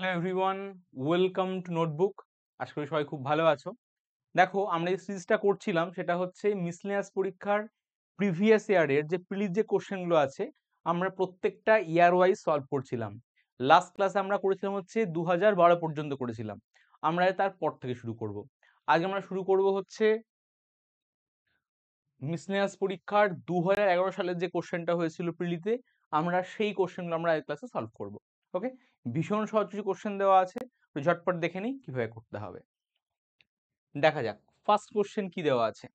Hello everyone welcome to notebook আশা করি সবাই খুব ভালো আছো দেখো আমরা যে সিরিজটা করছিলাম সেটা হচ্ছে মিসলিনাস পরীক্ষার প্রিভিয়াস ইয়ারের যে প্রিলিজ যে কোশ্চেনগুলো আছে আমরা প্রত্যেকটা ইয়ার ওয়াইজ সলভ করছিলাম লাস্ট ক্লাসে আমরা করেছিলাম হচ্ছে দু পর্যন্ত করেছিলাম আমরা তারপর থেকে শুরু করব। আজ আমরা শুরু করব হচ্ছে মিসলিনাস পরীক্ষার দু সালের যে কোশ্চেনটা হয়েছিল প্রিলিতে আমরা সেই কোশ্চেনগুলো আমরা এই ক্লাসে সলভ করব ওকে ভীষণ সহজ কিছু কোশ্চেন দেওয়া আছে তো ঝটপট দেখে নিই কীভাবে করতে হবে দেখা যাক ফার্স্ট কোশ্চেন কি দেওয়া আছে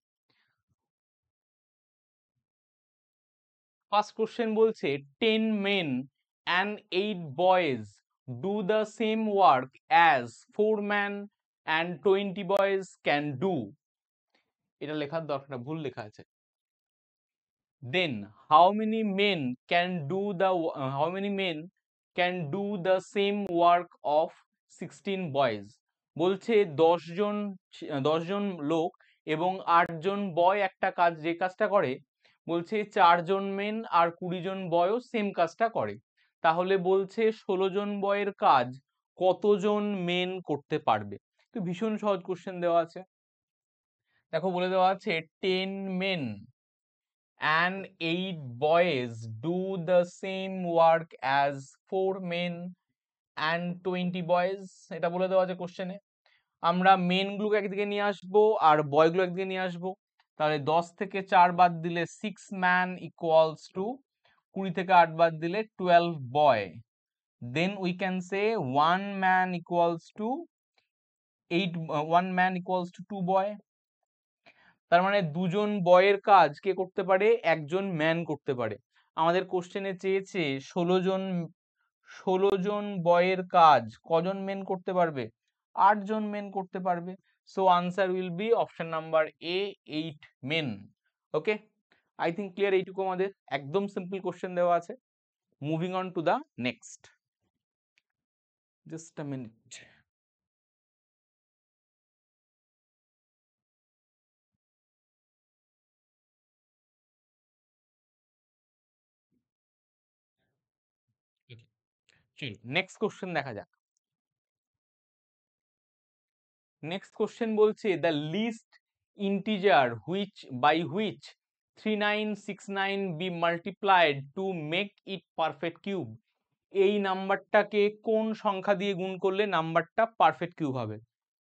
ফার্স্ট কোশ্চেন বলছে ten men and eight boys do the same work as four man and twenty boys can do এটা লেখার দরকার ভুল লেখা আছে then how many men can do the how many men can do the same work of sixteen boys বলছে দশজন দশজন লোক এবং আটজন বয় একটা কাজ যে কাজটা করে বলছে চারজন মেন আর কুড়িজন বয়ও সেম কাজটা করে তাহলে বলছে ষোলোজন বয়ের কাজ কতজন মেন করতে পারবে তো ভীষণ সহজ কোশ্চেন দেওয়া আছে দেখো বলে দেওয়া আছে ten men and eight boys do the same work as four men and twenty boys এটা বলে দেওয়া আছে কোশ্চেনে আমরা মেনগুলোকে একদিকে নিয়ে আসবো আর বয়গুলো একদিকে নিয়ে আসবো তাহলে দশ থেকে চার বাদ দিলে সিক্স ম্যান ইকুয়ালস টু কুড়ি থেকে আট বাদ দিলে twelve boy then we can say one man equals to eight one man equals to two boy তার মানে দুজন বয়ের কাজ কে করতে পারে একজন ম্যান করতে পারে আমাদের কোশ্চেনে চেয়েছে ষোলো জন ষোলো জন বয়ের কাজ কজন মেন করতে পারবে আটজন মেন করতে পারবে so answer will be option number A eight men okay I think clear এইটুকু আমাদের একদম সিম্পল কোশ্চেন দেওয়া আছে moving on to the next just a minute still next question দেখা যাক নেক্সট কোশ্চেন বলছে the list integer which by which nine six nine be multiplied to make it perfect cube এই নাম্বারটাকে কোন সংখ্যা দিয়ে গুণ করলে নাম্বারটা পারফেক্ট কিউব হবে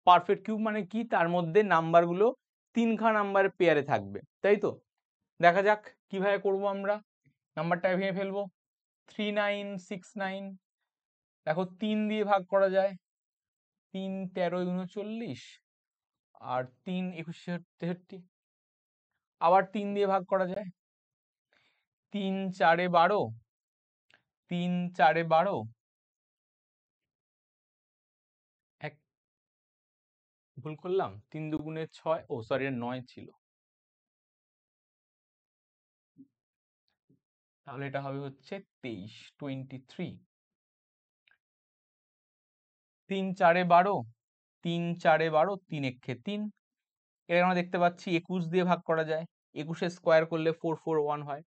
পারফেক্ট কিউব মানে কি তার মধ্যে নাম্বারগুলো তিনখা নাম্বারের পেয়ারে থাকবে তাই তো দেখা যাক কিভাবে করব আমরা নাম্বারটা ভেঙে ফেলবো থ্রি নাইন সিক্স নাইন দেখো তিন দিয়ে ভাগ করা যায় তিন তেরো উনচল্লিশ আর তিন একুশ তেষট্টি আবার তিন দিয়ে ভাগ করা যায় তিন চারে বারো তিন চারে বারো এক ভুল করলাম তিন দুগুণে ছয় ও সরি নয় ছিল তাহলে এটা হবে হচ্ছে তেইশ টোয়েন্টি থ্রি তিন চারে বারো তিন চারে বারো তিন এক্ষে তিন এটা আমরা দেখতে পাচ্ছি একুশ দিয়ে ভাগ করা যায় একুশে স্কোয়ার করলে ফোর ফোর ওয়ান হয়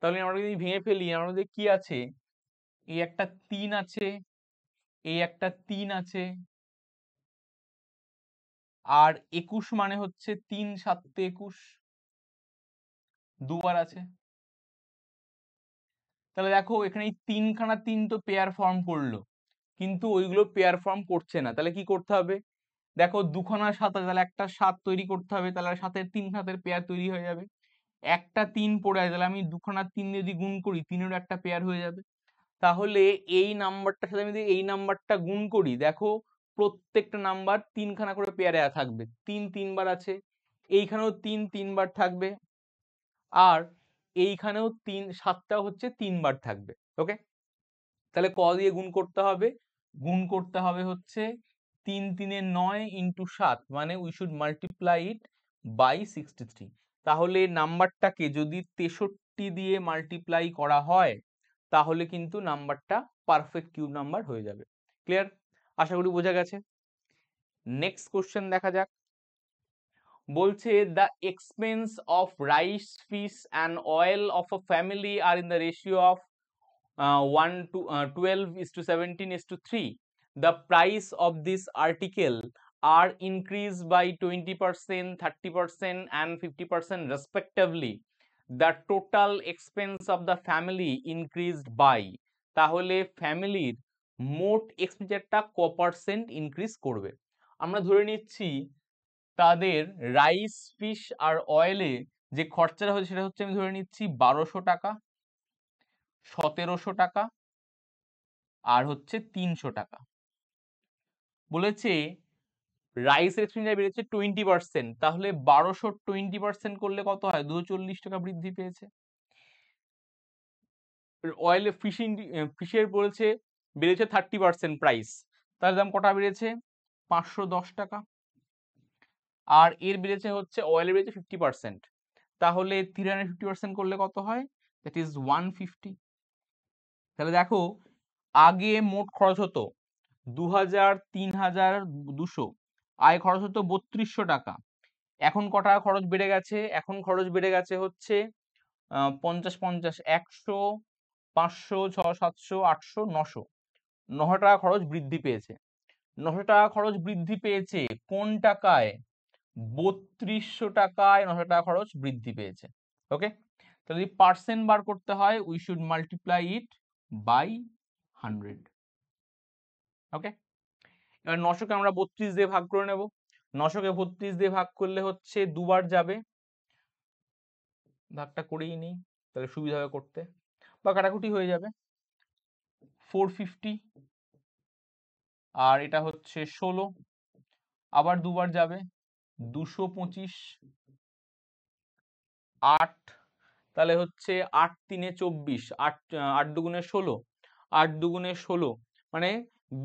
তাহলে আমরা যদি ভেঙে ফেলি আমাদের কি আছে এই একটা তিন আছে এই একটা তিন আছে আর একুশ মানে হচ্ছে তিন সাততে একুশ দুবার আছে তাহলে দেখো এখানে এই তিনখানা তিন তো পেয়ার ফর্ম করলো কিন্তু ওইগুলো পেয়ার ফর্ম করছে না তাহলে কি করতে হবে দেখো দুখানা সাত আছে তাহলে একটা সাত তৈরি করতে হবে তাহলে সাতের তিন সাতের পেয়ার তৈরি হয়ে যাবে একটা তিন পড়ে আছে তাহলে আমি দুখানা তিন যদি গুণ করি তিনেরও একটা পেয়ার হয়ে যাবে তাহলে এই নাম্বারটার সাথে আমি যদি এই নাম্বারটা গুণ করি দেখো প্রত্যেকটা নাম্বার তিনখানা করে পেয়ারে থাকবে তিন তিনবার আছে এইখানেও তিন তিনবার থাকবে আর এইখানেও তিন সাতটা হচ্ছে তিনবার থাকবে ওকে তাহলে ক দিয়ে গুণ করতে হবে গুণ করতে হবে হচ্ছে তিন তিনে নয় ইন্টু সাত মানে we should multiply it by sixty three তাহলে নাম্বারটাকে যদি তেষট্টি দিয়ে মাল্টিপ্লাই করা হয় তাহলে কিন্তু নাম্বারটা পারফেক্ট কিউব নাম্বার হয়ে যাবে ক্লিয়ার আশা করি বোঝা গেছে নেক্সট কোশ্চেন দেখা যাক বলছে the expense of rice fish and oil of a family are in the ratio of 1 to uh, 12 is to 17 is to 3 the price of this article are increased by 20 percent 30 percent and 50 percent respectively the total expense of the family increased by তাহলে ফ্যামিলির মোট এক্সপেন্ডিচারটা ক percent increase করবে আমরা ধরে নিচ্ছি তাদের rice fish আর অয়েলে যে খরচাটা হচ্ছে সেটা হচ্ছে আমি ধরে নিচ্ছি বারোশো টাকা সতেরোশো টাকা আর হচ্ছে তিনশো টাকা বলেছে রাইস এক্সচেঞ্জার বেড়েছে টোয়েন্টি পার্সেন্ট তাহলে বারোশো টোয়েন্টি পার্সেন্ট করলে কত হয় দুশো চল্লিশ টাকা বৃদ্ধি পেয়েছে অয়েল ফিশিং ফিশের বলেছে বেড়েছে থার্টি পার্সেন্ট প্রাইস তার দাম কটা বেড়েছে পাঁচশো দশ টাকা আর এর বেড়েছে হচ্ছে অয়েলের বেড়েছে ফিফটি পার্সেন্ট তাহলে থ্রি হান্ড্রেড ফিফটি পার্সেন্ট করলে কত হয় দ্যাট ইজ ওয়ান ফিফটি তাহলে দেখো আগে মোট খরচ হতো দু হাজার তিন হাজার দুশো আয় খরচ হতো বত্রিশশো টাকা এখন ক টাকা খরচ বেড়ে গেছে এখন খরচ বেড়ে গেছে হচ্ছে পঞ্চাশ পঞ্চাশ একশো পাঁচশো ছ সাতশো আটশো নশো নশো টাকা খরচ বৃদ্ধি পেয়েছে নশো টাকা খরচ বৃদ্ধি পেয়েছে কোন টাকায় বত্রিশশো টাকায় নশো টাকা খরচ বৃদ্ধি পেয়েছে ওকে তাহলে যদি পার্সেন্ট বার করতে হয় we should multiply it by hundred okay এবার নশোকে আমরা বত্রিশ দিয়ে ভাগ করে নেব নশোকে বত্রিশ দিয়ে ভাগ করলে হচ্ছে দুবার যাবে ভাগটা করেই নিই তাহলে সুবিধা হবে করতে বা কাটাকুটি হয়ে যাবে ফোর ফিফটি আর এটা হচ্ছে ষোলো আবার দুবার যাবে দুশো পঁচিশ আট তাহলে হচ্ছে আট তিনে চব্বিশ আট আট দুগুণে ষোলো আট দুগুণে ষোলো মানে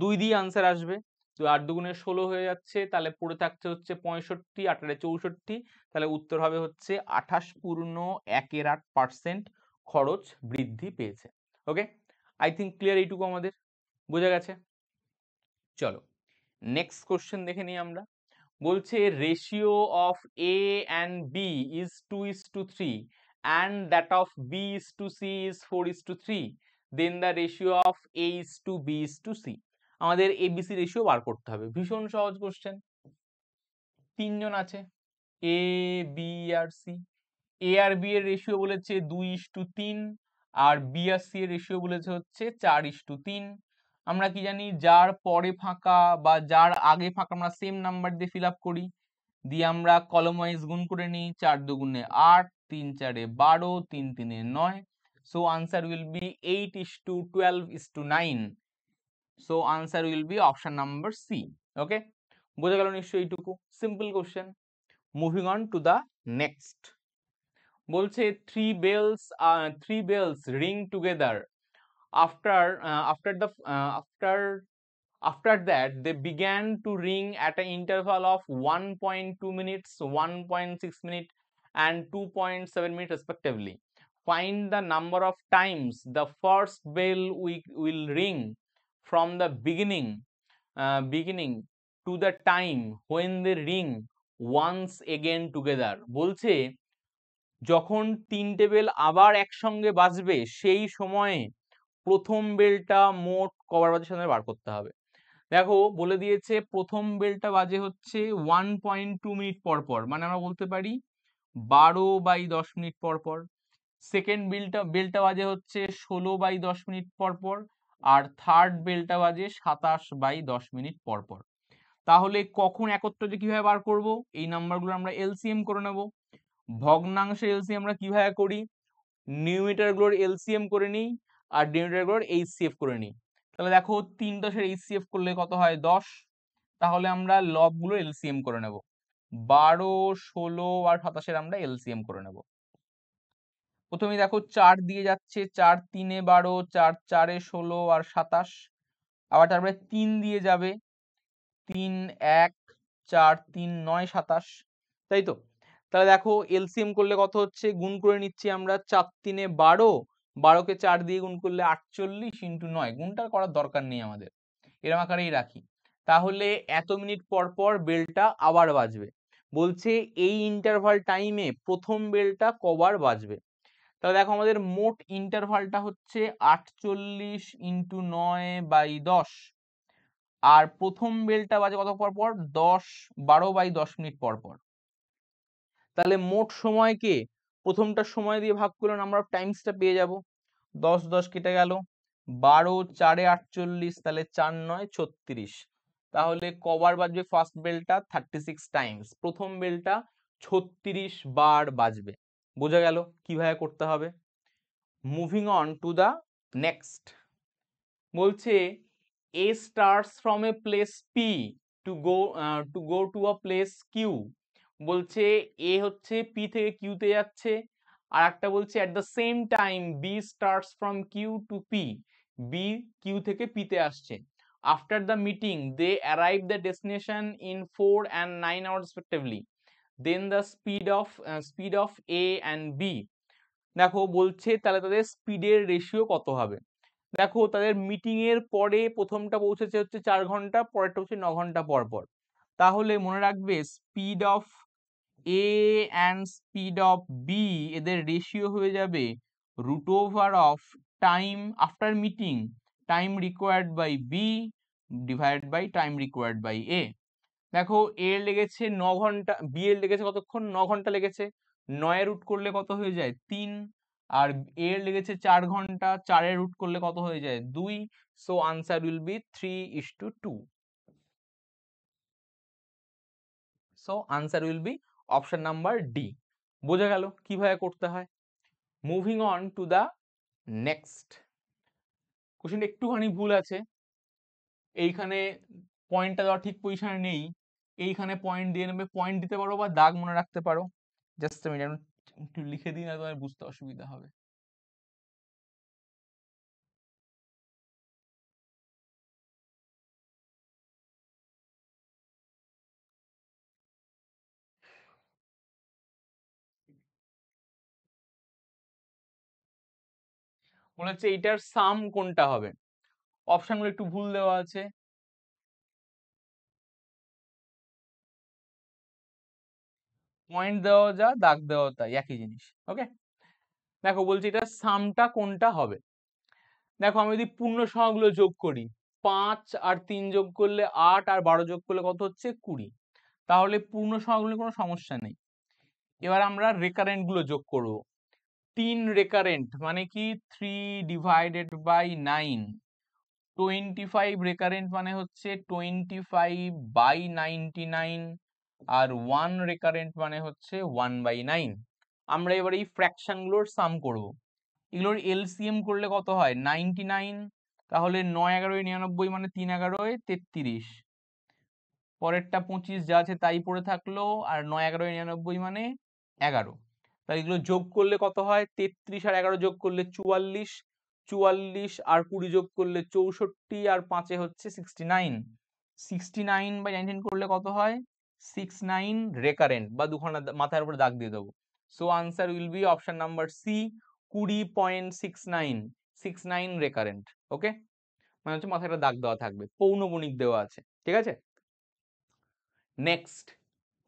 দুই দিয়ে আনসার আসবে তো আট দুগুণে ষোলো হয়ে যাচ্ছে তাহলে পড়ে থাকছে হচ্ছে পঁয়ষট্টি আটারে চৌষট্টি তাহলে উত্তর হবে হচ্ছে আঠাশ পূর্ণ একের আট পার্সেন্ট খরচ বৃদ্ধি পেয়েছে ওকে আই থিঙ্ক ক্লিয়ার এইটুকু আমাদের বোঝা গেছে চলো নেক্সট কোশ্চেন দেখে নিই আমরা বলছে ratio of A and B is two is to three and that of B is to C is 4 is to 3 then the ratio of A is to B is to C আমাদের ABC ratio বার করতে হবে ভীষণ সহজ question তিনজন আছে A B আর C A আর বি এর রেশিও বলেছে দুই ইস টু তিন আর বি আর সি এর রেশিও বলেছে হচ্ছে চার ইস টু তিন আমরা কি জানি যার পরে ফাঁকা বা যার আগে ফাঁকা আমরা সেম নাম্বার দিয়ে ফিল আপ করি দিয়ে আমরা কলম গুণ করে নিই চার দুগুণে আট তিন চারে বারো তিন তিনে নয় so answer will be eight is to twelve is to nine so answer will be option number C okay বোঝা গেল নিশ্চয়ই এইটুকু simple question moving on to the next বলছে three bells three bells ring together after after the after after that they After that, they a to of one point two minutes one point six minute and 2.7 minutes respectively. Find the number of times the first bell we will ring from the beginning, uh, beginning to the time when they ring once again together. বলছে যখন তিনটে bell আবার একসঙ্গে বাজবে সেই সময়ে প্রথম বেলটা মোট কবার বাজার সাথে বার করতে হবে দেখো বলে দিয়েছে প্রথম বেলটা বাজে হচ্ছে ওয়ান পয়েন্ট টু মিনিট পর পর মানে আমরা বলতে পারি বারো বাই দশ মিনিট পর পর সেকেন্ড বিলটা বেলটা বাজে হচ্ছে ষোলো বাই দশ মিনিট পর পর আর থার্ড বেলটা বাজে সাতাশ বাই দশ মিনিট পর পর তাহলে কখন যে কীভাবে বার করব এই নাম্বারগুলো আমরা এলসিএম করে নেব ভগ্নাংশের এলসিএম আমরা কীভাবে করি নিউমিটারগুলোর এলসিএম করে নিই আর সি এফ করে নিই তাহলে দেখো তিন দশের এফ করলে কত হয় দশ তাহলে আমরা লবগুলো এলসিএম করে নেব বারো ষোলো আর সাতাশের আমরা এলসিএম করে নেব প্রথমে দেখো চার দিয়ে যাচ্ছে চার তিনে বারো চার চারে ষোলো আর সাতাশ আবার তারপরে তিন দিয়ে যাবে তিন এক চার তিন নয় সাতাশ তাই তো তাহলে দেখো এলসিএম করলে কত হচ্ছে গুণ করে নিচ্ছি আমরা চার তিনে বারো বারোকে চার দিয়ে গুণ করলে আটচল্লিশ ইন্টু নয় গুণটা করার দরকার নেই আমাদের এরম আকারেই রাখি তাহলে এত মিনিট পর পর বেলটা আবার বাজবে বলছে এই ইন্টারভাল টাইমে প্রথম বেলটা কবার বাজবে তাহলে দেখো আমাদের মোট ইন্টারভালটা হচ্ছে আটচল্লিশ ইন্টু নয় বাই দশ আর প্রথম বেলটা বাজে কত পর পর দশ বারো বাই দশ মিনিট পর পর তাহলে মোট সময়কে প্রথমটা সময় দিয়ে ভাগ করলে আমরা টাইমসটা পেয়ে যাব দশ দশ কেটে গেল বারো চারে আটচল্লিশ তাহলে চার নয় ছত্রিশ তাহলে কবার বাজবে ফার্স্ট বেলটা থার্টি সিক্স টাইমস প্রথম বেলটা ছত্রিশ বার বাজবে বোঝা গেল কিভাবে করতে হবে moving on to the next বলছে A starts from a place P to go to go to a place Q বলছে এ হচ্ছে পি থেকে কিউতে যাচ্ছে আর একটা বলছে at the same time B starts from Q to P B Q থেকে পিতে আসছে After the meeting, they arrived the destination in 4 and 9 hours respectively. Then the speed of uh, speed of A and B. দেখো বলছে তাহলে তাদের স্পিডের ratio কত হবে দেখো তাদের মিটিং এর পরে প্রথমটা পৌঁছেছে হচ্ছে চার ঘন্টা পরেরটা হচ্ছে ন ঘন্টা পর পর তাহলে মনে রাখবে speed of A and speed of B এদের রেশিও হয়ে যাবে root over of time after meeting time required by B divided by time required by A দেখো এ লেগেছে ন ঘন্টা বি এর লেগেছে কতক্ষণ ন ঘন্টা লেগেছে নয় রুট করলে কত হয়ে যায় তিন আর এ লেগেছে চার ঘন্টা চারের রুট করলে কত হয়ে যায় দুই so answer will be three is to two so answer will be option number D বোঝা গেল কিভাবে করতে হয় moving on to the next কোশ্চেনটা একটুখানি ভুল আছে এইখানে পয়েন্টটা দেওয়া ঠিক পজিশনে নেই এইখানে পয়েন্ট দিয়ে নেবে পয়েন্ট দিতে পারো বা দাগ মনে রাখতে পারো জাস্ট আমি একটু লিখে দিই না তোমার বুঝতে অসুবিধা হবে মনে হচ্ছে এইটার সাম কোনটা হবে অপশানগুলো একটু ভুল দেওয়া আছে পয়েন্ট দেওয়া যা দাগ দেওয়া তাই একই জিনিস ওকে দেখো বলছি এটা সামটা কোনটা হবে দেখো আমি যদি পূর্ণ সংখ্যাগুলো যোগ করি পাঁচ আর তিন যোগ করলে আট আর বারো যোগ করলে কত হচ্ছে কুড়ি তাহলে পূর্ণ সংখ্যাগুলো কোনো সমস্যা নেই এবার আমরা রেকারেন্টগুলো যোগ করবো তিন রেকারেন্ট মানে কি three divided by nine twenty five recurrent মানে হচ্ছে twenty five by ninety nine আর ওয়ান রেকারেন্ট মানে হচ্ছে ওয়ান বাই নাইন আমরা এবার এই ফ্র্যাকশানগুলোর সাম করব এগুলোর এলসিএম করলে কত হয় নাইনটি নাইন তাহলে নয় এগারোয় নিরানব্বই মানে তিন এগারোয় তেত্রিশ পরেরটা পঁচিশ যা আছে তাই পড়ে থাকলো আর নয় এগারোয় নিরানব্বই মানে এগারো তাহলে এগুলো যোগ করলে কত হয় তেত্রিশ আর এগারো যোগ করলে চুয়াল্লিশ চুয়াল্লিশ আর কুড়ি যোগ করলে চৌষট্টি আর পাঁচে হচ্ছে sixty nine sixty nine by nineteen করলে কত হয় সিক্স নাইন রেকারেন্ট বা দুখানা মাথার উপরে দাগ দিয়ে দেবো so answer will be option number C কুড়ি point six nine six nine recurrent okay মানে হচ্ছে মাথায় একটা দাগ দেওয়া থাকবে পৌনগণিক দেওয়া আছে ঠিক আছে next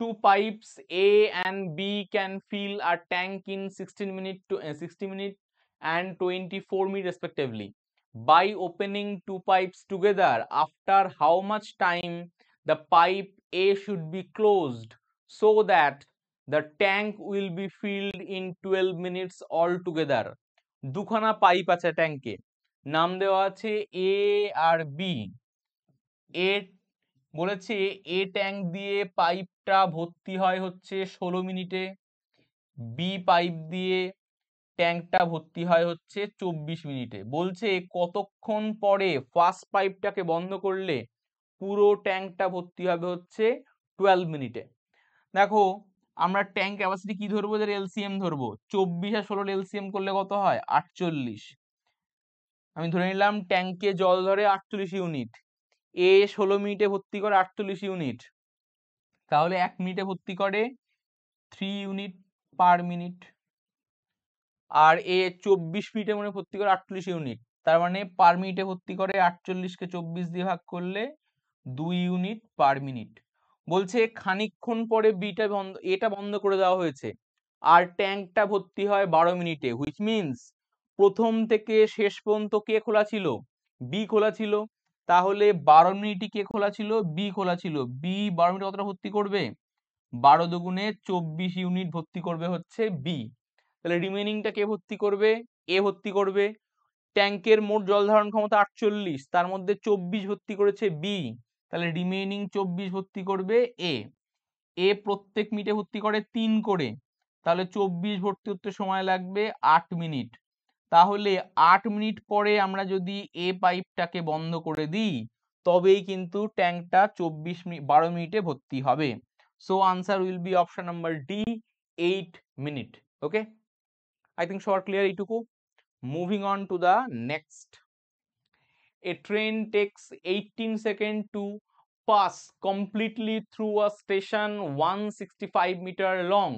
two pipes A and B can fill a tank in 16 minutes to uh, 60 minutes and 24 minutes respectively. By opening two pipes together, after how much time the pipe A should be closed so that the tank will be filled in 12 minutes altogether. দুখানা pipe আছে ট্যাঙ্কে নাম দেওয়া আছে এ আর B A বলেছে এ tank দিয়ে পাইপটা ভর্তি হয় হচ্ছে ষোলো মিনিটে বি পাইপ দিয়ে ট্যাঙ্কটা ভর্তি হয় হচ্ছে চব্বিশ মিনিটে বলছে কতক্ষণ পরে ফার্স্ট পাইপটাকে বন্ধ করলে পুরো ট্যাঙ্কটা ভর্তি হবে হচ্ছে টুয়েলভ মিনিটে দেখো আমরা ট্যাঙ্ক ক্যাপাসিটি কি ধরবো যে এলসিএম ধরবো চব্বিশ আর ষোলোর এলসিএম করলে কত হয় আটচল্লিশ আমি ধরে নিলাম ট্যাঙ্কে জল ধরে আটচল্লিশ ইউনিট এ ষোলো মিনিটে ভর্তি করে আটচল্লিশ ইউনিট তাহলে এক মিনিটে ভর্তি করে থ্রি ইউনিট পার মিনিট আর এ চব্বিশ মিনিটে মনে ভর্তি করে আটচল্লিশ ইউনিট তার মানে পার মিনিটে ভর্তি করে আটচল্লিশকে চব্বিশ দিয়ে ভাগ করলে দুই ইউনিট পার মিনিট বলছে খানিক্ষণ পরে বিটা বন্ধ এটা বন্ধ করে দেওয়া হয়েছে আর ট্যাঙ্কটা ভর্তি হয় বারো মিনিটে হুইচ মিনস প্রথম থেকে শেষ পর্যন্ত কে খোলা ছিল বি খোলা ছিল তাহলে বারো মিনিটই কে খোলা ছিল বি খোলা ছিল বি বারো মিনিট কতটা ভর্তি করবে বারো দুগুণে চব্বিশ ইউনিট ভর্তি করবে হচ্ছে বি তাহলে রিমেনিংটা কে ভর্তি করবে এ ভর্তি করবে ট্যাঙ্কের মোট জল ধারণ ক্ষমতা আটচল্লিশ তার মধ্যে চব্বিশ ভর্তি করেছে বি তাহলে রিমেনিং চব্বিশ ভর্তি করবে এ এ প্রত্যেক মিনিটে ভর্তি করে তিন করে তাহলে চব্বিশ ভর্তি করতে সময় লাগবে আট মিনিট তাহলে আট মিনিট পরে আমরা যদি এ পাইপটাকে বন্ধ করে দিই তবেই কিন্তু ট্যাঙ্কটা চব্বিশ মিনিট বারো মিনিটে ভর্তি হবে so answer will be option number D eight minute okay I think sure clear এইটুকু moving on to the next a train takes eighteen second to pass completely through a station one sixty five metre long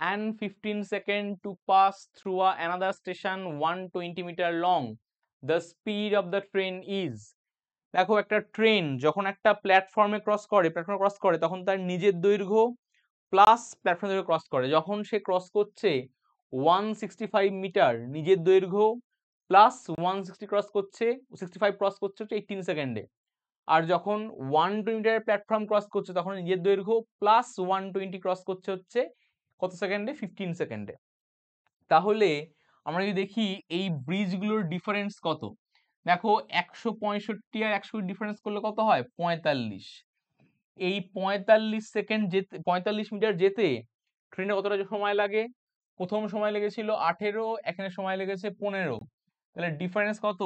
and 15 seconds to pass through a another station 120 meter long. The speed of the train is দেখো একটা train যখন একটা প্ল্যাটফর্মে cross করে প্ল্যাটফর্মে cross করে তখন তার নিজের দৈর্ঘ্য প্লাস প্ল্যাটফর্ম দৈর্ঘ্য ক্রস করে যখন সে ক্রস করছে ওয়ান সিক্সটি ফাইভ মিটার নিজের দৈর্ঘ্য প্লাস ওয়ান সিক্সটি ক্রস করছে সিক্সটি ফাইভ ক্রস করছে হচ্ছে এইটিন সেকেন্ডে আর যখন ওয়ান টোয়েন্টি মিটারের প্ল্যাটফর্ম ক্রস করছে তখন নিজের দৈর্ঘ্য প্লাস ওয়ান টোয়েন্টি ক্রস করছে হচ্ছে কত সেকেন্ডে ফিফটিন সেকেন্ডে তাহলে আমরা যদি দেখি এই ব্রিজগুলোর ডিফারেন্স কত দেখো একশো পঁয়ষট্টি আর একশো ডিফারেন্স করলে কত হয় পঁয়তাল্লিশ এই পঁয়তাল্লিশ সেকেন্ড যেতে পঁয়তাল্লিশ মিটার যেতে ট্রেনে কতটা সময় লাগে প্রথম সময় লেগেছিল আঠেরো এখানে সময় লেগেছে পনেরো তাহলে ডিফারেন্স কত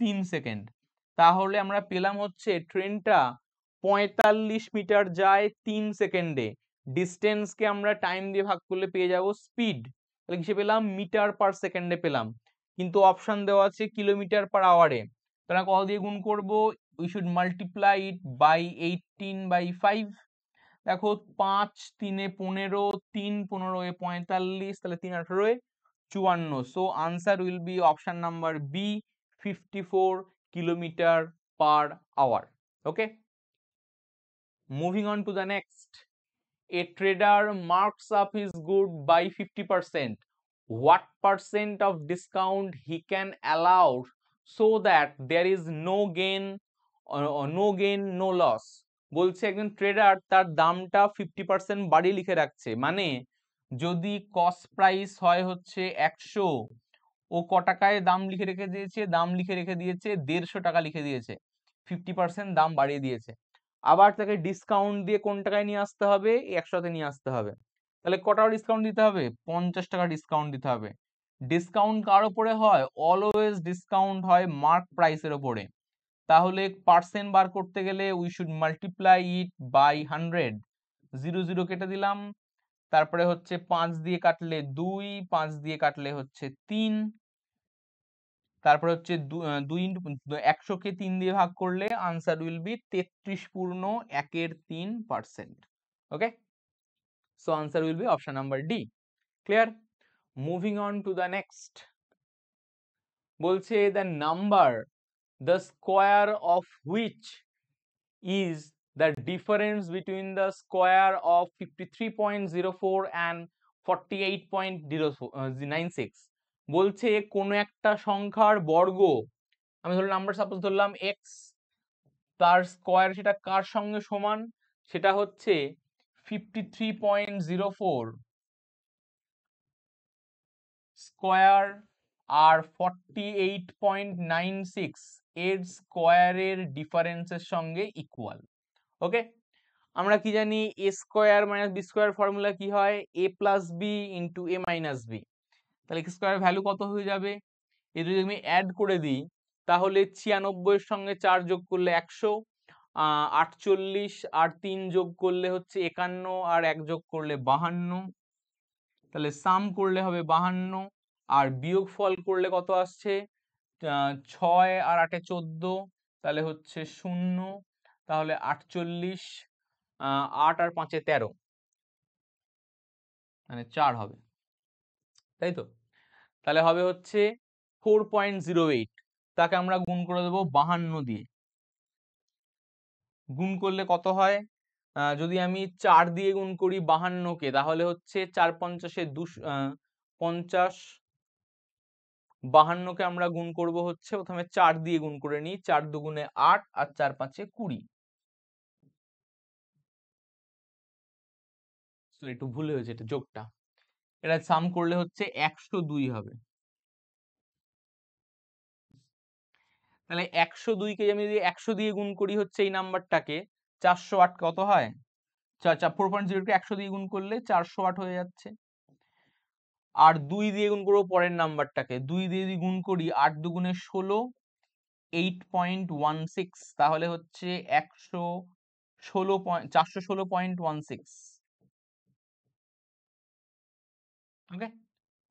তিন সেকেন্ড তাহলে আমরা পেলাম হচ্ছে ট্রেনটা পঁয়তাল্লিশ মিটার যায় তিন সেকেন্ডে ডিস্টেন্সকে আমরা টাইম দিয়ে ভাগ করলে পেয়ে যাব স্পিড তাহলে কিসে পেলাম মিটার পার সেকেন্ডে পেলাম কিন্তু অপশন দেওয়া আছে কিলোমিটার পার আওয়ারে তারা কল দিয়ে গুণ করব we should multiply it by eighteen by five দেখো পাঁচ তিনে পনেরো তিন পনেরো এ পঁয়তাল্লিশ তাহলে তিন আঠারোয় চুয়ান্ন so answer will be option number B fifty four kilometre per hour okay moving on to the next a trader marks up his good by 50%, what percent of discount he can allow so that there is no gain or uh, uh, no gain no loss বলছে একজন tedder তার দামটা fifty percent বাড়ি লিখে রাখছে মানে যদি cost price হয় হচ্ছে একশো ও ক টাকায় দাম লিখে রেখে দিয়েছে দাম লিখে রেখে দিয়েছে দেড়শো টাকা লিখে দিয়েছে ফিফটি পার্সেন্ট দাম বাড়িয়ে দিয়েছে আবার তাকে ডিসকাউন্ট দিয়ে কোন টাকায় নিয়ে আসতে হবে একসাথে নিয়ে আসতে হবে তাহলে কটা ডিসকাউন্ট দিতে হবে পঞ্চাশ টাকা ডিসকাউন্ট দিতে হবে ডিসকাউন্ট কার ওপরে হয় অলওয়েজ ডিসকাউন্ট হয় মার্ক প্রাইসের ওপরে তাহলে পার্সেন্ট বার করতে গেলে we should multiply it by hundred zero zero কেটে দিলাম তারপরে হচ্ছে পাঁচ দিয়ে কাটলে দুই পাঁচ দিয়ে কাটলে হচ্ছে তিন তারপর হচ্ছে দুই ইন্টু একশোকে তিন দিয়ে ভাগ করলে আনসার উইল বি তেত্রিশ পূর্ণ একের তিন percent okay so answer will be option number D clear moving on to the next বলছে the number the square of which is the the difference between of fifty three point the difference between the square of 53.04 nine six বলছে কোনো একটা সংখ্যার বর্গ আমি ধরলাম number suppose ধরলাম X তার স্কোয়ার সেটা কার সঙ্গে সমান সেটা হচ্ছে fifty three point zero four square আর forty eight point nine six এর স্কোয়ারের ডিফারেন্সের সঙ্গে ইকুয়াল ওকে আমরা কি জানি A square minus B square formula কি হয় A plus B into A minus B তাহলে এক্স স্কোয়ারের ভ্যালু কত হয়ে যাবে এ যদি আমি অ্যাড করে দিই তাহলে ছিয়ানব্বইয়ের সঙ্গে চার যোগ করলে একশো আটচল্লিশ আর তিন যোগ করলে হচ্ছে একান্ন আর এক যোগ করলে বাহান্ন তাহলে সাম করলে হবে বাহান্ন আর বিয়োগ ফল করলে কত আসছে ছয় আর আটে চোদ্দ তাহলে হচ্ছে শূন্য তাহলে আটচল্লিশ আট আর পাঁচে তেরো মানে চার হবে তাই তো তাহলে হবে হচ্ছে ফোর পয়েন্ট জিরো এইট তাকে আমরা গুণ করে দেবো বাহান্ন দিয়ে গুণ করলে কত হয় যদি আমি চার দিয়ে গুণ করি বাহান্নকে তাহলে হচ্ছে চার পঞ্চাশে দুশো পঞ্চাশ বাহান্নকে আমরা গুণ করব হচ্ছে প্রথমে চার দিয়ে গুণ করে নিই চার দুগুণে আট আর চার পাঁচে কুড়ি একটু ভুল হয়েছে এটা যোগটা এটা সাম করলে হচ্ছে একশো দুই হবে তাহলে একশো দুইকে আমি যদি একশো দিয়ে গুণ করি হচ্ছে এই নাম্বারটাকে চারশো আট কত হয় ফোর পয়েন্ট জিরোকে একশো দিয়ে গুণ করলে চারশো আট হয়ে যাচ্ছে আর দুই দিয়ে গুণ করবো পরের নাম্বারটাকে দুই দিয়ে যদি গুণ করি আট দুগুণে ষোলো এইট পয়েন্ট ওয়ান সিক্স তাহলে হচ্ছে একশো ষোলো পয়েন্ট চারশো ষোলো পয়েন্ট ওয়ান সিক্স ওকে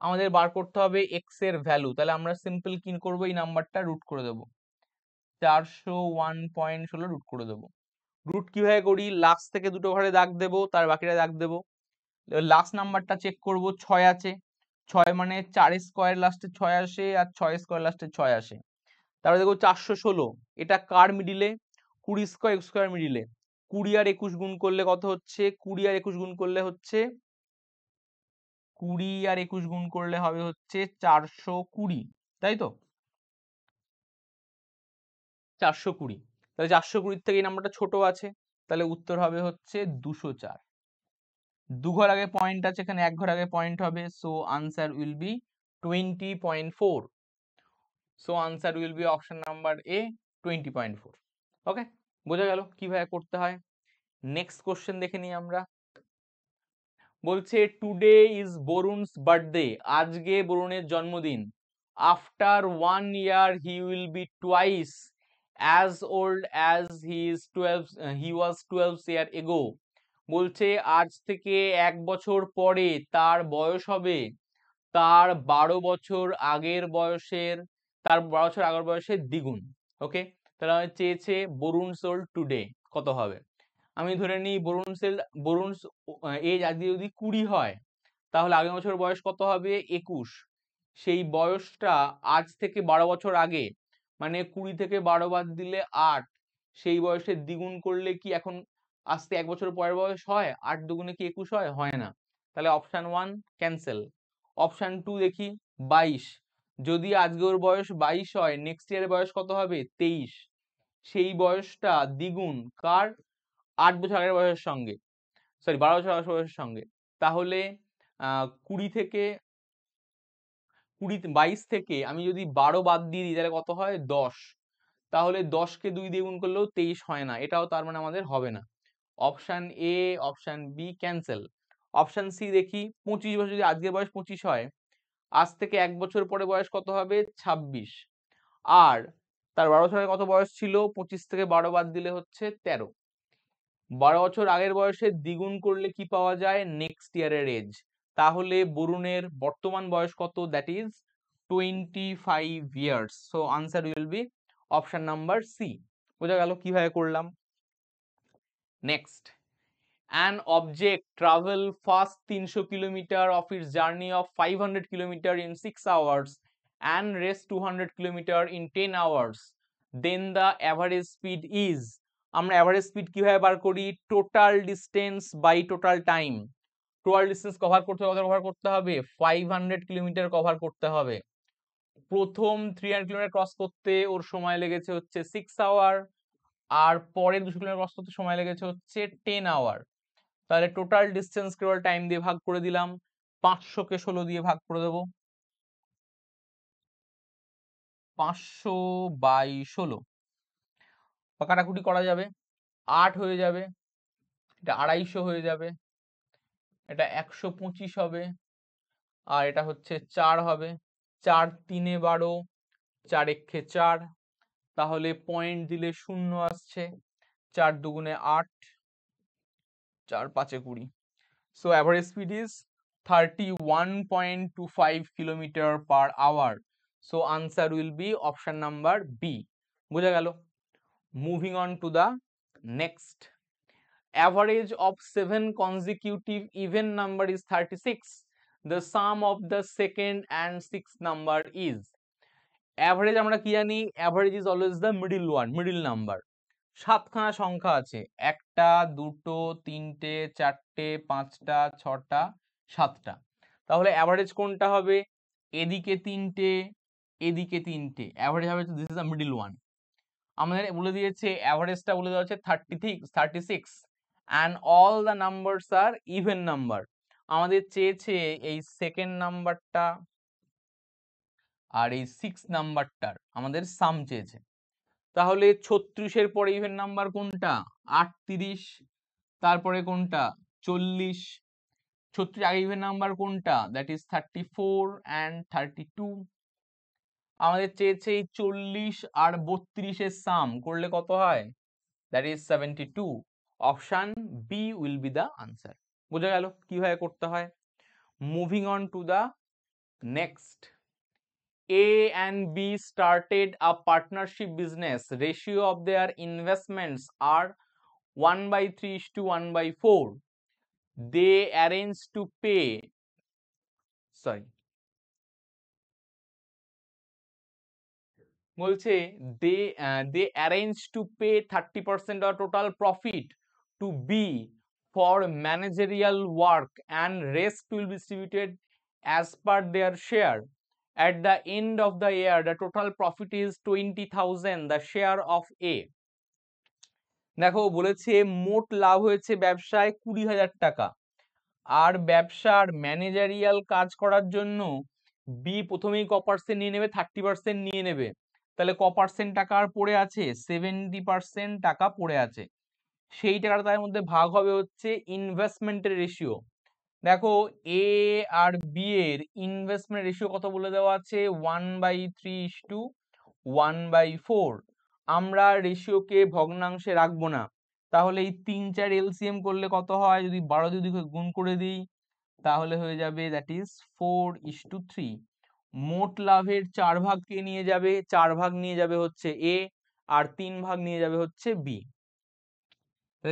আমাদের বার করতে হবে এক্স এর ভ্যালু তাহলে আমরা সিম্পল কি করব এই নাম্বারটা রুট করে দেব চারশো ওয়ান পয়েন্ট ষোলো রুট করে দেবো রুট কীভাবে করি লাস্ট থেকে দুটো ঘরে দাগ দেবো তার বাকিটা দাগ দেবো লাস্ট নাম্বারটা চেক করব ছয় আছে ছয় মানে চার স্কোয়ার লাস্টে ছয় আসে আর ছয় স্কোয়ার লাস্টে ছয় আসে তারপরে দেখো চারশো ষোলো এটা কার মিডিলে কুড়ি স্কোয়ার স্কোয়ার মিডিলে কুড়ি আর একুশ গুণ করলে কত হচ্ছে কুড়ি আর একুশ গুণ করলে হচ্ছে কুড়ি আর একুশ গুণ করলে হবে হচ্ছে চারশো কুড়ি তাই তো চারশো কুড়ি তাহলে চারশো কুড়ির থেকে এই নাম্বারটা ছোট আছে তাহলে উত্তর হবে হচ্ছে দুশো চার দু ঘর আগে পয়েন্ট আছে এখানে এক ঘর আগে পয়েন্ট হবে so answer will be twenty point four so answer will be option number A twenty point four okay বোঝা গেল কীভাবে করতে হয় নেক্সট কোশ্চেন দেখে নিই আমরা বলছে টুডে ইজ বরুণস বার্থডে আজকে বরুণের জন্মদিন after one year he will be twice as old as he is twelve he was twelve year ago বলছে আজ থেকে এক বছর পরে তার বয়স হবে তার বারো বছর আগের বয়সের তার বারো বছর আগের বয়সের দ্বিগুণ ওকে তাহলে চেয়েছে বরুণ সোল টুডে কত হবে আমি ধরে নিই বরুণ সেল বরুণ এজ আজকে যদি কুড়ি হয় তাহলে আগামী বছর বয়স কত হবে একুশ সেই বয়সটা আজ থেকে বারো বছর আগে মানে কুড়ি থেকে বারো বাদ দিলে আট সেই বয়সে দ্বিগুণ করলে কি এখন আসতে এক বছর পরের বয়স হয় আট দুগুণে কি একুশ হয় হয় না তাহলে option one cancel option two দেখি বাইশ যদি আজকে ওর বয়স বাইশ হয় নেক্সট ইয়ারের বয়স কত হবে তেইশ সেই বয়সটা দ্বিগুণ কার আট বছর আগের বয়সের সঙ্গে সরি বারো বছর আগের বয়সের সঙ্গে তাহলে কুড়ি থেকে কুড়ি বাইশ থেকে আমি যদি বারো বাদ দিয়ে দিই তাহলে কত হয় দশ তাহলে দশকে দুই দিয়ে গুণ করলেও তেইশ হয় না এটাও তার মানে আমাদের হবে না option A option B cancel option C দেখি পঁচিশ বছর যদি আজকের বয়স পঁচিশ হয় আজ থেকে এক বছর পরে বয়স কত হবে ছাব্বিশ আর তার বারো বছরের কত বয়স ছিল পঁচিশ থেকে বারো বাদ দিলে হচ্ছে তেরো বারো বছর আগের বয়সে দ্বিগুণ করলে কি পাওয়া যায় নেক্সট ইয়ারের এজ তাহলে বরুণের বর্তমান বয়স কত that is twenty five years so answer will be option number C বোঝা গেল কিভাবে করলাম next an object travel first তিনশো কিলোমিটার of its journey of five hundred kilometre in six hours and rest two hundred kilometre in ten hours then the average speed is আমরা average speed কীভাবে বার করি total distance by total time total distance cover করতে হবে কত cover করতে হবে five hundred kilometre cover করতে হবে প্রথম থ্রি হান্ড্রেড কিলোমিটার ক্রস করতে ওর সময় লেগেছে হচ্ছে সিক্স আওয়ার আর পরের দুশো কিলোমিটার ক্রস করতে সময় লেগেছে হচ্ছে টেন আওয়ার তাহলে টোটাল ডিস্টেন্স কেবল টাইম দিয়ে ভাগ করে দিলাম পাঁচশোকে ষোলো দিয়ে ভাগ করে দেবো পাঁচশো বাই ষোলো বা কাটাকুটি করা যাবে আট হয়ে যাবে এটা আড়াইশো হয়ে যাবে এটা একশো পঁচিশ হবে আর এটা হচ্ছে চার হবে চার তিনে বারো চার এক্ষে চার তাহলে পয়েন্ট দিলে শূন্য আসছে চার দুগুণে আট চার পাঁচে কুড়ি so average speed is thirty one point two five kilometre per hour so answer will be option number B বোঝা গেল moving on to the next average of seven consecutive even number is thirty six the sum of the second and six number is average আমরা কি জানি average is the the middle one middle number সাতখানা সংখ্যা আছে একটা দুটো তিনটে চারটে পাঁচটা ছটা সাতটা তাহলে অ্যাভারেজ কোনটা হবে এদিকে তিনটে এদিকে তিনটে অ্যাভারেজ হবে this is the middle one আমাদের বলে দিয়েছে অ্যাভারেজটা বলে দেওয়া হচ্ছে thirty six thirty six and all the numbers are even number আমাদের চেয়েছে এই সেকেন্ড নাম্বারটা আর এই সিক্স নাম্বারটার আমাদের সাম চেয়েছে তাহলে ছত্রিশের পরে ইভেন নাম্বার কোনটা আটত্রিশ তারপরে কোনটা চল্লিশ ছত্রিশ আগে ইভেন নাম্বার কোনটা that is thirty four and thirty two আমাদের চেয়েছে এই চল্লিশ আর বত্রিশের সাম করলে কত হয় that is seventy two option B will be the answer বোঝা গেল কীভাবে করতে হয় moving on to the next A and B started a partnership business ratio of their investments are one by three is to one by four they arrange to pay sorry বলছে they they arrange to pay thirty percent of total profit to be for managerial work and rest will distributed as per their share at the end of the year the total profit is twenty thousand the share of A দেখো বলেছে মোট লাভ হয়েছে ব্যবসায় কুড়ি হাজার টাকা আর ব্যবসার managerial কাজ করার জন্য বি প্রথমেই ক পার্সেন্ট নিয়ে নেবে থার্টি পার্সেন্ট নিয়ে নেবে তাহলে ক পার্সেন্ট টাকা আর পড়ে আছে সেভেন্টি পার্সেন্ট টাকা পড়ে আছে সেই টাকাটা তার মধ্যে ভাগ হবে হচ্ছে ইনভেস্টমেন্টের রেশিও দেখো এ আর বি এর ইনভেস্টমেন্ট রেশিও কত বলে দেওয়া আছে one by three is to one by four আমরা রেশিওকে ভগ্নাংশে রাখবো না তাহলে এই তিন চার এলসিএম করলে কত হয় যদি বারো যদি গুণ করে দিই তাহলে হয়ে যাবে that is four is to three মোট লাভের চার ভাগ কে নিয়ে যাবে চার ভাগ নিয়ে যাবে হচ্ছে এ আর তিন ভাগ নিয়ে যাবে হচ্ছে বি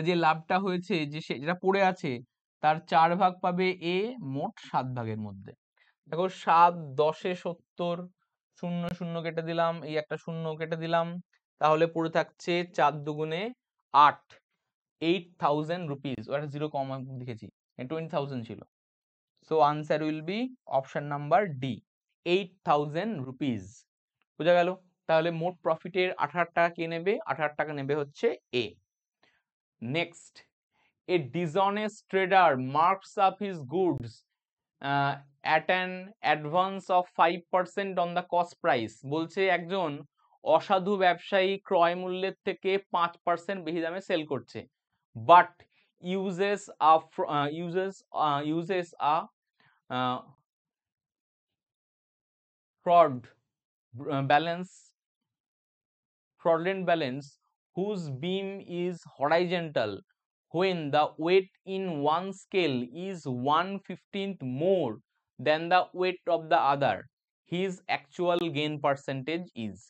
যে লাভটা হয়েছে যে সে যেটা পড়ে আছে তার চার ভাগ পাবে এ মোট সাত ভাগের মধ্যে দেখো সাত দশে সত্তর শূন্য শূন্য কেটে দিলাম এই একটা শূন্য কেটে দিলাম তাহলে পড়ে থাকছে চার দুগুণে আট এইট থাউজেন্ড রুপিস ওটা জিরো কম দেখেছি টোয়েন্টি থাউজেন্ড ছিল so answer will be option number D eight thousand rupees বোঝা গেল তাহলে মোট প্রফিটের আঠারো টাকা কে নেবে আঠারো টাকা নেবে হচ্ছে A next a dishonest trader marks up his goods at an advance of five percent on the cost price বলছে একজন অসাধু ব্যবসায়ী ক্রয় মূল্যের থেকে পাঁচ পার্সেন্ট বেশি দামে সেল করছে but uses a uses uses a fraud uh, balance fraudulent balance whose beam is horizontal when the weight in one scale is 1 15th more than the weight of the other his actual gain percentage is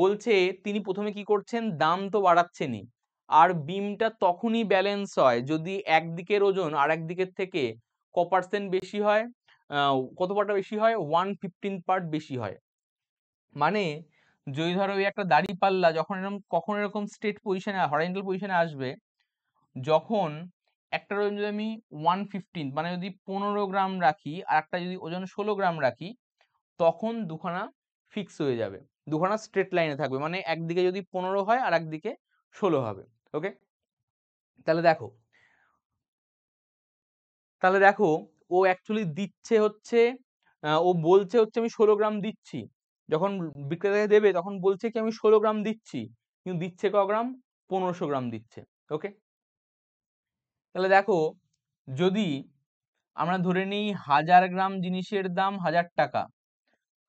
বলছে তিনি প্রথমে কি করছেন দাম তো বাড়াচ্ছেনই আর বিমটা তখনই balance হয় যদি একদিকের ওজন আর একদিকের থেকে ক পার্সেন্ট বেশি হয় কত পার্টটা বেশি হয় ওয়ান ফিফটিন পার্ট বেশি হয় মানে যদি ধরো ওই একটা দাড়ি পাল্লা যখন এরকম কখন এরকম স্টেট পজিশনে হরাইন্টাল পজিশনে আসবে যখন একটার ওজন যদি আমি ওয়ান ফিফটিন মানে যদি পনেরো গ্রাম রাখি আর একটা যদি ওজন ষোলো গ্রাম রাখি তখন দুখানা ফিক্স হয়ে যাবে দুখানা স্ট্রেট লাইনে থাকবে মানে একদিকে যদি পনেরো হয় আর একদিকে ষোলো হবে ওকে তাহলে দেখো তাহলে দেখো ও অ্যাকচুয়ালি দিচ্ছে হচ্ছে ও বলছে হচ্ছে আমি ষোলো গ্রাম দিচ্ছি যখন বিক্রেতাকে দেবে তখন বলছে কি আমি ষোলো গ্রাম দিচ্ছি কিন্তু দিচ্ছে ক গ্রাম পনেরোশো গ্রাম দিচ্ছে ওকে তাহলে দেখো যদি আমরা ধরে নিই হাজার গ্রাম জিনিসের দাম হাজার টাকা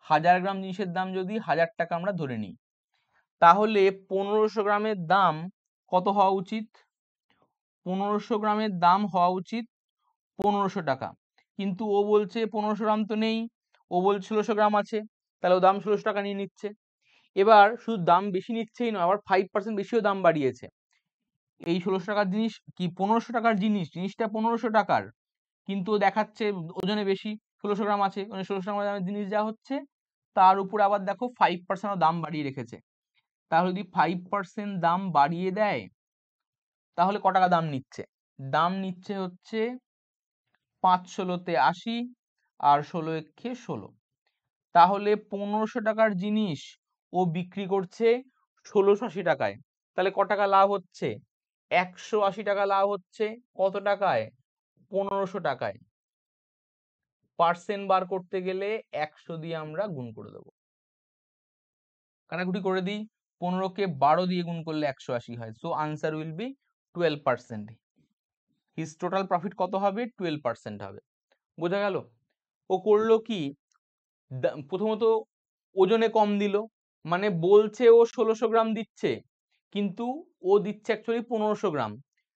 হাজার গ্রাম জিনিসের দাম যদি হাজার টাকা আমরা ধরে নিই তাহলে পনেরোশো গ্রামের দাম কত হওয়া উচিত পনেরোশো গ্রামের দাম হওয়া উচিত পনেরোশো টাকা কিন্তু ও বলছে পনেরোশো গ্রাম তো নেই ও বলছে ষোলোশো গ্রাম আছে তাহলে ও দাম ষোলোশো টাকা নিয়ে নিচ্ছে এবার শুধু দাম বেশি নিচ্ছেই নয় আবার ফাইভ পার্সেন্ট বেশিও দাম বাড়িয়েছে এই ষোলোশো টাকার জিনিস কি পনেরোশো টাকার জিনিস জিনিসটা পনেরোশো টাকার কিন্তু দেখাচ্ছে ওজনে বেশি ষোলোশো গ্রাম আছে মানে ষোলোশো টাকা দামের জিনিস যা হচ্ছে তার উপরে আবার দেখো ফাইভ পার্সেন্ট দাম বাড়িয়ে রেখেছে তাহলে যদি ফাইভ পার্সেন্ট দাম বাড়িয়ে দেয় তাহলে ক টাকা দাম নিচ্ছে দাম নিচ্ছে হচ্ছে পাঁচ ষোলোতে আশি আর ষোলো একে ষোলো তাহলে পনেরোশো টাকার জিনিস ও বিক্রি করছে ষোলোশো আশি টাকায় তাহলে ক টাকা লাভ হচ্ছে একশো আশি টাকা লাভ হচ্ছে কত টাকায় পনেরোশো টাকায় পার্সেন্ট বার করতে গেলে একশো দিয়ে আমরা গুণ করে দেবো কাটাকুটি করে দিই পনেরোকে বারো দিয়ে গুণ করলে একশো আশি হয় so answer will be twelve percent his total profit কত হবে টুয়েলভ পার্সেন্ট হবে বোঝা গেল ও করলো কি প্রথমত ওজনে কম দিল মানে বলছে ও ষোলোশো গ্রাম দিচ্ছে কিন্তু ও দিচ্ছে অ্যাকচুয়ালি পনেরোশো গ্রাম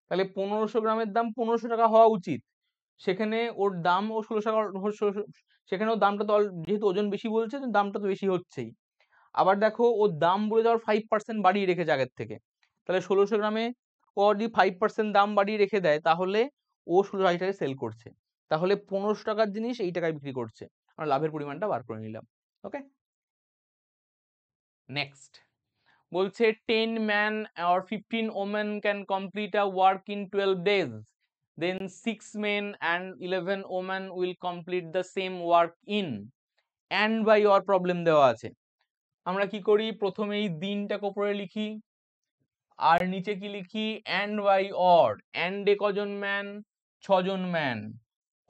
তাহলে পনেরোশো গ্রামের দাম পনেরোশো টাকা হওয়া উচিত সেখানে ওর দাম ও টাকা সেখানে ওর দামটা তো যেহেতু ওজন বেশি বলছে দামটা তো বেশি হচ্ছেই আবার দেখো ও দাম বলে যাওয়ার ফাইভ পার্সেন্ট বাড়িয়ে রেখেছে আগের থেকে তাহলে ষোলোশো গ্রামে যদি ফাইভ পার্সেন্ট দাম বাড়িয়ে রেখে দেয় তাহলে ও ষোলো হাজার সেল করছে তাহলে পনেরোশো টাকার জিনিস এই টাকায় বিক্রি করছে আমরা লাভের পরিমাণটা বার করে নিলাম ওকে নেক্সট বলছে ten man or fifteen women can complete a work in twelve days then six men and eleven women will complete the same work in and by our problem দেওয়া আছে আমরা কি করি প্রথমেই দিনটা ওপরে লিখি আর নিচে কি লিখি অ্যান্ড বাই অর অ্যান্ডে কজন ম্যান ছজন ম্যান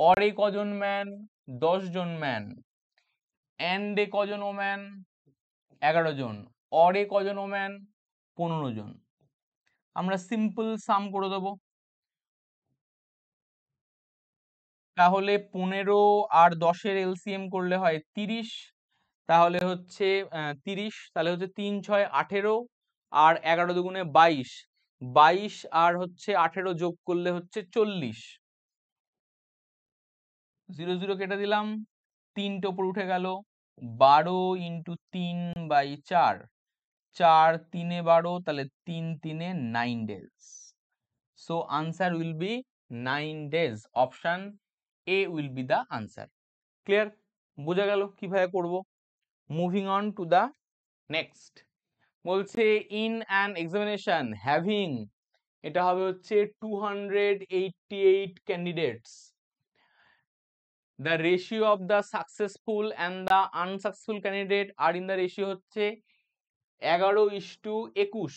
অরে কজন ম্যান দশজন ম্যান অ্যান্ডে কজন ওম্যান এগারো জন অরে কজন ওম্যান পনেরো জন আমরা সিম্পল সাম করে দেব তাহলে পনেরো আর দশের এলসিএম করলে হয় তিরিশ তাহলে হচ্ছে তিরিশ তাহলে হচ্ছে তিন ছয় আঠেরো আর এগারো দুগুণে বাইশ বাইশ আর হচ্ছে আঠেরো যোগ করলে হচ্ছে চল্লিশ জিরো জিরো কেটে দিলাম তিনটে ওপর উঠে গেল বারো ইন্টু তিন বাই চার চার তিনে বারো তাহলে তিন তিনে nine days so answer will be nine days option A will be the answer clear বোঝা গেল কিভাবে করব moving on to the next বলছে ইন অ্যান এক্সামিনেশন হ্যাভিং এটা হবে হচ্ছে two hundred eighty eight candidates the ratio of the successful and the unsuccessful candidate are in the ratio হচ্ছে এগারো ইস টু একুশ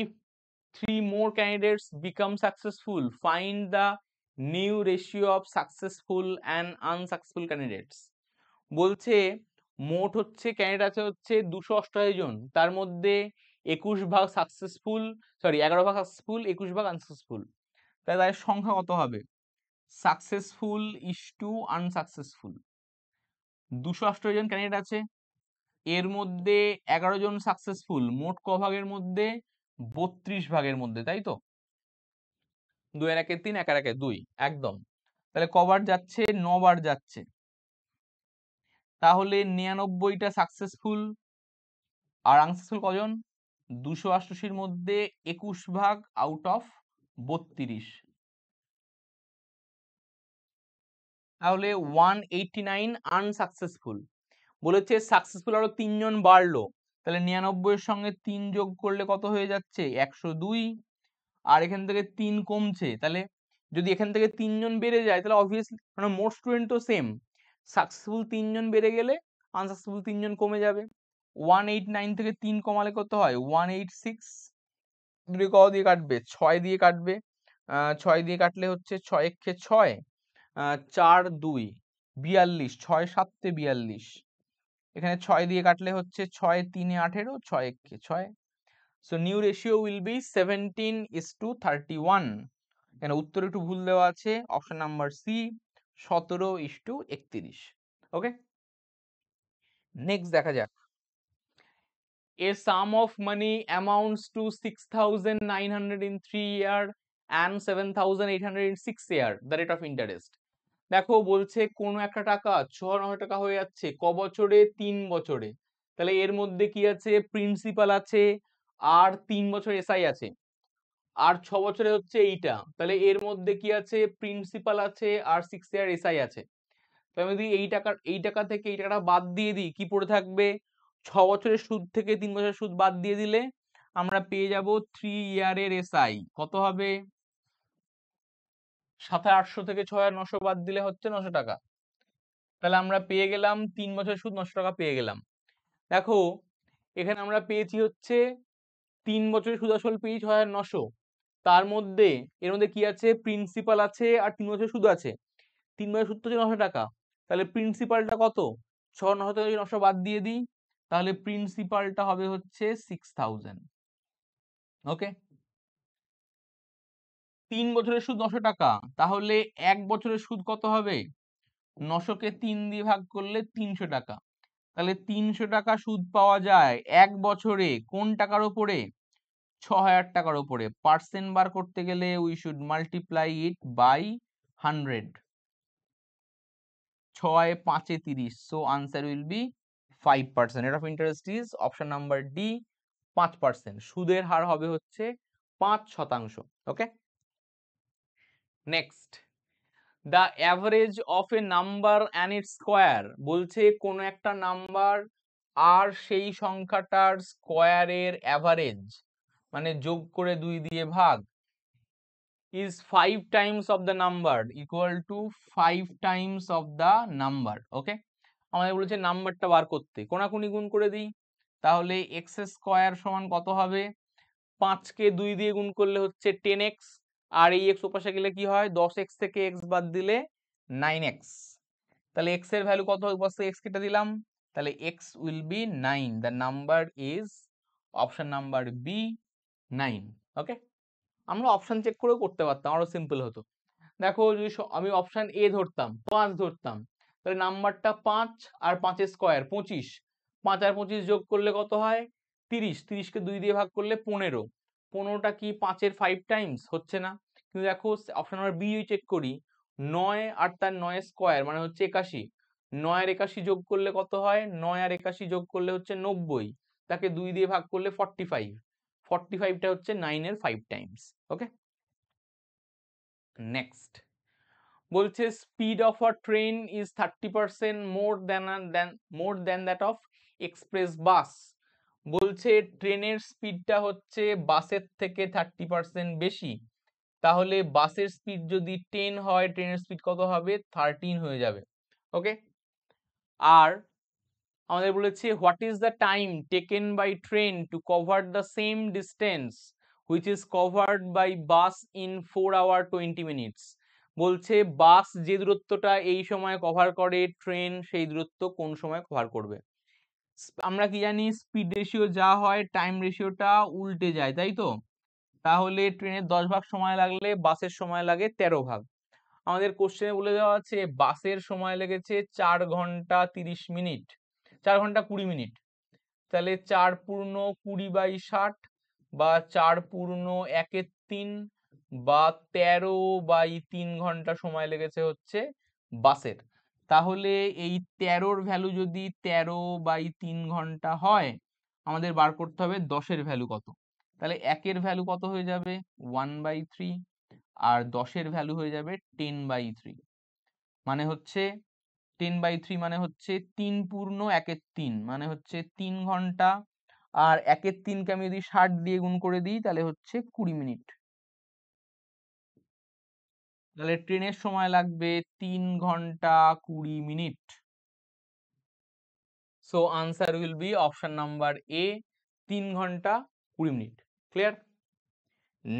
if three more candidates become successful find the new ratio of successful and unsuccessful candidates বলছে মোট হচ্ছে candidate আছে হচ্ছে দুশো অষ্টআশি জন তার মধ্যে একুশ ভাগ সাকসেসফুল সরি এগারো ভাগ সাকসেসফুল একুশ ভাগ আনসাকসেসফুল তাই তাদের সংখ্যা কত হবে সাকসেসফুল ইস টু আনসাকসেসফুল দুশো অষ্টআশি জন ক্যান্ডিডেট আছে এর মধ্যে এগারো জন সাকসেসফুল মোট ক ভাগের মধ্যে বত্রিশ ভাগের মধ্যে তাই তো দুই এর একের তিন এক একে দুই একদম তাহলে কবার যাচ্ছে নবার যাচ্ছে তাহলে নিরানব্বইটা সাকসেসফুল আর আনসাকসেসফুল কজন দুশো আষ্টশির মধ্যে একুশ ভাগ আউট অফ বত্রিশ তাহলে ওয়ান এইটি নাইন আনসাকসেসফুল বলেছে সাকসেসফুল আরো তিনজন বাড়লো তাহলে নিরানব্বইয়ের সঙ্গে তিন যোগ করলে কত হয়ে যাচ্ছে একশো দুই আর এখান থেকে তিন কমছে তাহলে যদি এখান থেকে তিনজন বেড়ে যায় তাহলে অবভিয়াসলি মানে মোট স্টুডেন্ট তো সেম সাকসেসফুল তিনজন বেড়ে গেলে আনসাকসেসফুল তিনজন কমে যাবে ওয়ান এইট নাইন থেকে তিন কমালে কত হয় ওয়ান এইট সিক্স দুটো ক দিয়ে কাটবে ছয় দিয়ে কাটবে ছয় দিয়ে কাটলে হচ্ছে ছয় একে ছয় চার দুই বিয়াল্লিশ ছয় সাততে বিয়াল্লিশ এখানে ছয় দিয়ে কাটলে হচ্ছে ছয় তিনে আঠেরো ছয় একে ছয় so new ratio will be seventeen is to thirty one এখানে উত্তর একটু ভুল দেওয়া আছে অপশন নাম্বার সি সতেরো ইস টু একত্রিশ ওকে নেক্সট দেখা যাক a sum of money amounts to 6900 in 3 thousand and 7800 in 6 year the rate of interest দেখো বলছে কোন একটা টাকা ছ টাকা হয়ে যাচ্ছে ক বছরে তিন বছরে তাহলে এর মধ্যে কি আছে প্রিন্সিপাল আছে আর তিন বছর এসআই আছে আর ছ বছরে হচ্ছে এইটা তাহলে এর মধ্যে কি আছে প্রিন্সিপাল আছে আর সিক্স ইয়ার এসআই আছে তো আমি যদি এই টাকার এই টাকা থেকে এই টাকাটা বাদ দিয়ে দিই কি পড়ে থাকবে ছ বছরের সুদ থেকে তিন বছরের সুদ বাদ দিয়ে দিলে আমরা পেয়ে যাব থ্রি ইয়ারের এসআই কত হবে সাথে আটশো থেকে ছ হাজার নশো বাদ দিলে হচ্ছে নশো টাকা তাহলে আমরা পেয়ে গেলাম তিন বছরের সুদ নশো টাকা পেয়ে গেলাম দেখো এখানে আমরা পেয়েছি হচ্ছে তিন বছরের সুদ আসল পেয়েছি ছ হাজার নশো তার মধ্যে এর মধ্যে কি আছে প্রিন্সিপাল আছে আর তিন বছরের সুদ আছে তিন বছরের সুদ তো হচ্ছে নশো টাকা তাহলে প্রিন্সিপালটা কত ছ নশো থেকে নশো বাদ দিয়ে দিই তাহলে প্রিন্সিপালটা হবে হচ্ছে সিক্স থাউজেন্ড ওকে তিন বছরের সুদ নশো টাকা তাহলে এক বছরের সুদ কত হবে নশোকে তিন দিয়ে ভাগ করলে তিনশো টাকা তাহলে তিনশো টাকা সুদ পাওয়া যায় এক বছরে কোন টাকার ওপরে ছ হাজার টাকার ওপরে পার্সেন্ট বার করতে গেলে we should multiply it by hundred ছয় পাঁচে তিরিশ so answer will be five percent rate of interest is option number D পাঁচ পার্সেন্ট সুদের হার হবে হচ্ছে পাঁচ শতাংশ okay next the average of a number and it square বলছে কোন একটা নাম্বার আর সেই সংখ্যাটার স্কোয়ারের অ্যাভারেজ মানে যোগ করে দুই দিয়ে ভাগ is five times of the number equal to five times of the number okay আমাদের বলেছে নাম্বারটা বার করতে কোনাকুনি গুণ করে দিই তাহলে এক্স স্কোয়ার সমান কত হবে পাঁচকে দুই দিয়ে গুণ করলে হচ্ছে টেন এক্স আর এই এক্স ওপাশে গেলে কি হয় দশ এক্স থেকে এক্স বাদ দিলে নাইন এক্স তাহলে এক্স এর ভ্যালু কত বস এক্স কেটে দিলাম তাহলে X will be nine the number is option number B nine okay আমরা অপশান চেক করেও করতে পারতাম আরও সিম্পল হতো দেখো যদি আমি অপশান এ ধরতাম পাঁচ ধরতাম তাহলে নাম্বারটা পাঁচ আর পাঁচের স্কোয়ার পঁচিশ পাঁচ আর পঁচিশ যোগ করলে কত হয় তিরিশ তিরিশকে দুই দিয়ে ভাগ করলে পনেরো পনেরোটা কি পাঁচের ফাইভ টাইমস হচ্ছে না কিন্তু দেখো অপশান নাম্বার বি চেক করি নয় আর তার নয় স্কোয়ার মানে হচ্ছে একাশি নয় আর একাশি যোগ করলে কত হয় নয় আর একাশি যোগ করলে হচ্ছে নব্বই তাকে দুই দিয়ে ভাগ করলে ফর্টি ফাইভ ফর্টি ফাইভটা হচ্ছে নাইনের ফাইভ টাইমস ওকে নেক্সট বলছে speed of a train is thirty percent more than than more than that of express bus বলছে ট্রেনের স্পিডটা হচ্ছে বাসের থেকে থার্টি পার্সেন্ট বেশি তাহলে বাসের স্পিড যদি টেন হয় ট্রেনের স্পিড কত হবে থার্টিন হয়ে যাবে ওকে আর আমাদের বলেছে what is the time taken by train to cover the same distance which is covered by bus in four hour twenty minutes বলছে বাস যে দূরত্বটা এই সময় কভার করে ট্রেন সেই দূরত্ব কোন সময় কভার করবে আমরা কি জানি স্পিড রেশিও যা হয় টাইম রেশিওটা উল্টে যায় তাই তো তাহলে ট্রেনের দশ ভাগ সময় লাগলে বাসের সময় লাগে তেরো ভাগ আমাদের কোশ্চেনে বলে দেওয়া আছে বাসের সময় লেগেছে চার ঘন্টা তিরিশ মিনিট চার ঘন্টা কুড়ি মিনিট তাহলে চার পূর্ণ কুড়ি বাই ষাট বা চার পূর্ণ একের তিন বা তেরো বাই তিন ঘন্টা সময় লেগেছে হচ্ছে বাসের তাহলে এই তেরোর ভ্যালু যদি তেরো বাই তিন ঘন্টা হয় আমাদের বার করতে হবে দশের ভ্যালু কত তাহলে একের ভ্যালু কত হয়ে যাবে ওয়ান বাই থ্রি আর দশের ভ্যালু হয়ে যাবে টেন বাই থ্রি মানে হচ্ছে টেন বাই থ্রি মানে হচ্ছে তিন পূর্ণ একের তিন মানে হচ্ছে তিন ঘন্টা আর একের তিনকে আমি যদি ষাট দিয়ে গুণ করে দিই তাহলে হচ্ছে কুড়ি মিনিট তাহলে ট্রেনের সময় লাগবে তিন ঘন্টা কুড়ি minute so answer will be option number A তিন ঘন্টা কুড়ি মিনিট ক্লিয়ার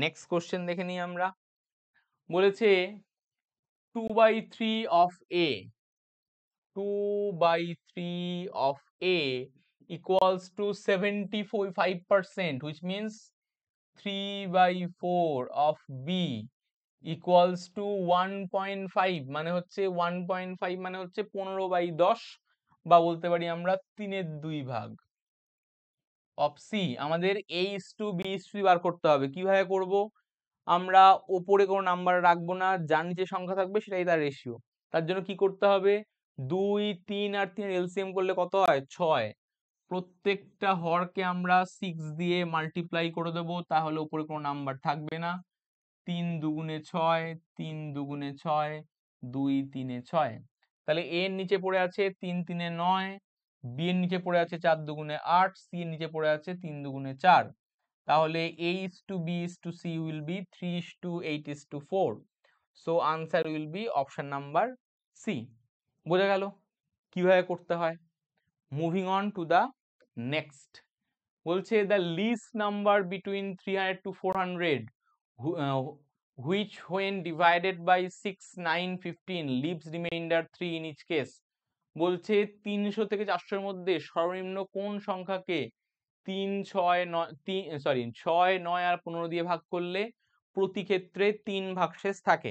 নেক্সট কোশ্চেন দেখে নিই আমরা বলেছে two by three of A 2 by 3 of A equals to 75%, which means 3 by 4 of B equals to 1.5 মানে হচ্ছে 1.5 মানে হচ্ছে 15 বাই 10 বা বলতে পারি আমরা 3 এর 2 ভাগ অফ সি আমাদের A is to B is to বার করতে হবে কিভাবে করব আমরা ওপরে কোনো নাম্বার রাখবো না যার নিচে সংখ্যা থাকবে সেটাই তার রেশিও তার জন্য কি করতে হবে দুই তিন আর তিন এলসিএম করলে কত হয় ছয় প্রত্যেকটা হরকে আমরা সিক্স দিয়ে মাল্টিপ্লাই করে দেবো তাহলে উপরে কোনো নাম্বার থাকবে না তিন দুগুণে ছয় তিন দুগুণে ছয় দুই তিনে ছয় তাহলে এ এর নিচে পড়ে আছে তিন তিনে নয় বি এর নিচে পড়ে আছে চার দুগুণে আট সি এর নিচে পড়ে আছে তিন দুগুণে চার তাহলে A is to B is to C will be three is to eight is to four so answer will be option number C বোঝা গেল কিভাবে করতে হয় moving on to the next বলছে the least number between three hundred to four hundred which when divided by six nine fifteen leaves remainder three in each case বলছে তিনশো থেকে চারশোর মধ্যে সর্বনিম্ন কোন সংখ্যাকে তিন ছয় নয় তিন সরি ছয় নয় আর পনেরো দিয়ে ভাগ করলে প্রতি ক্ষেত্রে তিন শেষ থাকে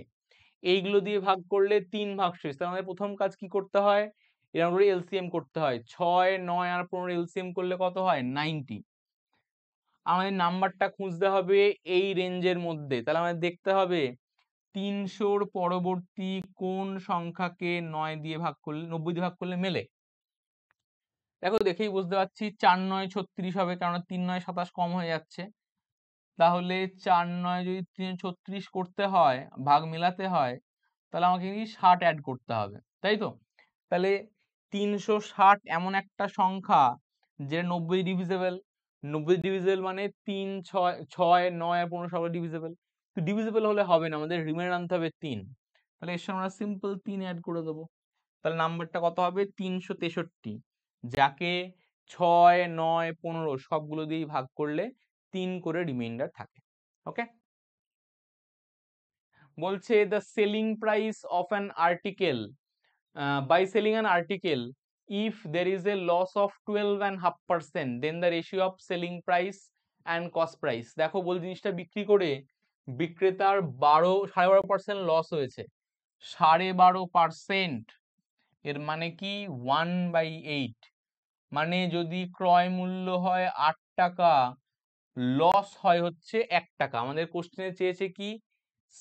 এইগুলো দিয়ে ভাগ করলে তিন ভাগ শেষ তাহলে মানে আমাদের প্রথম কাজ কি করতে হয় এরকম করে এলসিএম করতে হয় ছয় নয় আর পনেরো এলসিএম করলে কত হয় নাইনটি আমাদের নাম্বারটা খুঁজতে হবে এই রেঞ্জের মধ্যে তাহলে আমাদের দেখতে হবে তিনশোর পরবর্তী কোন সংখ্যাকে নয় দিয়ে ভাগ করলে নব্বই দিয়ে ভাগ করলে মেলে দেখো দেখেই বুঝতে পারছি চার নয় ছত্রিশ হবে কারণ তিন নয় সাতাশ কম হয়ে যাচ্ছে তাহলে চার নয় যদি তিন ছত্রিশ করতে হয় ভাগ মেলাতে হয় তাহলে আমাকে কি ষাট অ্যাড করতে হবে তাই তো তাহলে তিনশো ষাট এমন একটা সংখ্যা যে নব্বই ডিভিজেবল নব্বই ডিভিজেবল মানে তিন ছয় ছয় নয় পনেরো সবাই ডিভিজেবল তো ডিভিজেবল হলে হবে না আমাদের রিমেনার আনতে হবে তিন তাহলে এর সঙ্গে আমরা সিম্পল তিন অ্যাড করে দেবো তাহলে নাম্বারটা কত হবে তিনশো তেষট্টি যাকে ছয় নয় পনেরো সবগুলো দিয়েই ভাগ করলে তিন করে রিমাইন্ডার থাকে ওকে বলছে the selling price of an article by selling an article if there is a loss of twelve and half percent then the ratio of selling price and cost price দেখো বল জিনিসটা বিক্রি করে বিক্রেতার বারো সাড়ে বারো পার্সেন্ট লস হয়েছে সাড়ে বারো পার্সেন্ট এর মানে কি ওয়ান বাই এইট মানে যদি ক্রয় মূল্য হয় আট টাকা লস হয় হচ্ছে এক টাকা আমাদের কোশ্চেনে চেয়েছে কি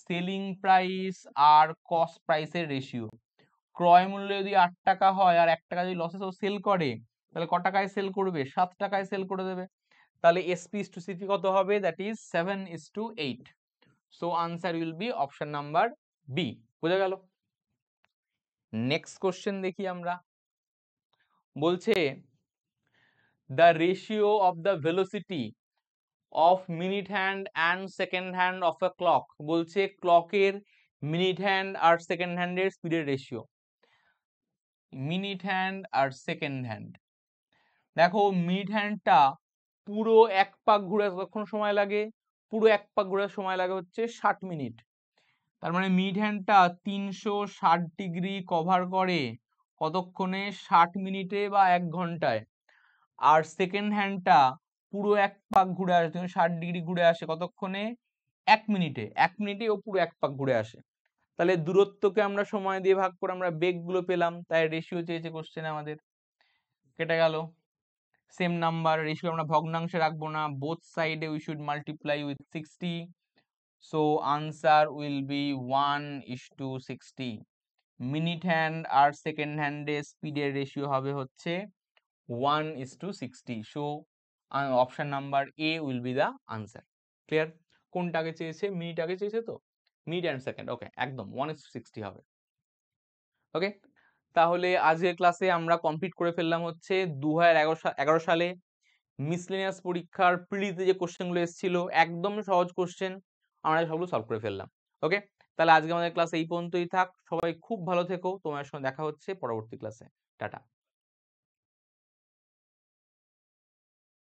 সেলিং প্রাইস আর কস্ট প্রাইসের রেশিও ক্রয় মূল্য যদি আট টাকা হয় আর এক টাকা যদি লসে ও সেল করে তাহলে ক টাকায় সেল করবে সাত টাকায় সেল করে দেবে তাহলে এসপি টু সিপি কত হবে that is seven is to eight so answer will be option number B বোঝা গেল নেক্সট কোশ্চেন দেখি আমরা বলছে the ratio of the velocity of minute hand and second hand of a clock বলছে ক্লকের minute hand আর second হ্যান্ডের স্পিডের রেশিও মিনিট হ্যান্ড আর সেকেন্ড হ্যান্ড দেখো মিনিট হ্যান্ডটা পুরো এক পাক ঘুরে কতক্ষণ সময় লাগে পুরো এক পাক ঘোরার সময় লাগে হচ্ছে ষাট মিনিট তার মানে মিড হ্যান্ডটা তিনশো ষাট ডিগ্রি কভার করে কতক্ষণে ষাট মিনিটে বা এক ঘন্টায় আর সেকেন্ড হ্যান্ডটা পুরো এক পাক ঘুরে আসে তুমি ষাট ডিগ্রি ঘুরে আসে কতক্ষণে এক মিনিটে এক মিনিটে ও পুরো এক পাক ঘুরে আসে তাহলে দূরত্বকে আমরা সময় দিয়ে ভাগ করে আমরা বেগগুলো পেলাম তাই রেশিও চেয়েছে কোশ্চেন আমাদের কেটে গেল সেম নাম্বার রেশিও আমরা ভগ্নাংশে রাখবো না বোথ সাইডে we should multiply with sixty so answer will be one is to sixty minute hand আর সেকেন্ড হ্যান্ডে স্পিডের রেশিও হবে হচ্ছে one is to sixty so option number A will be the answer clear কোনটাকে চেয়েছে minute আগে চেয়েছে তো মিনিট অ্যান্ড সেকেন্ড ওকে একদম ওয়ান ইস সিক্সটি হবে ওকে তাহলে আজকের ক্লাসে আমরা কমপ্লিট করে ফেললাম হচ্ছে দু হাজার সালে মিসলিনিয়াস পরীক্ষার প্রিলিতে যে কোশ্চেনগুলো এসেছিল একদম সহজ কোশ্চেন আমরা সবগুলো সলভ করে ফেললাম ওকে তাহলে আজকে আমাদের ক্লাস এই পর্যন্তই থাক সবাই খুব ভালো থেকো তোমার সঙ্গে দেখা হচ্ছে পরবর্তী ক্লাসে টাটা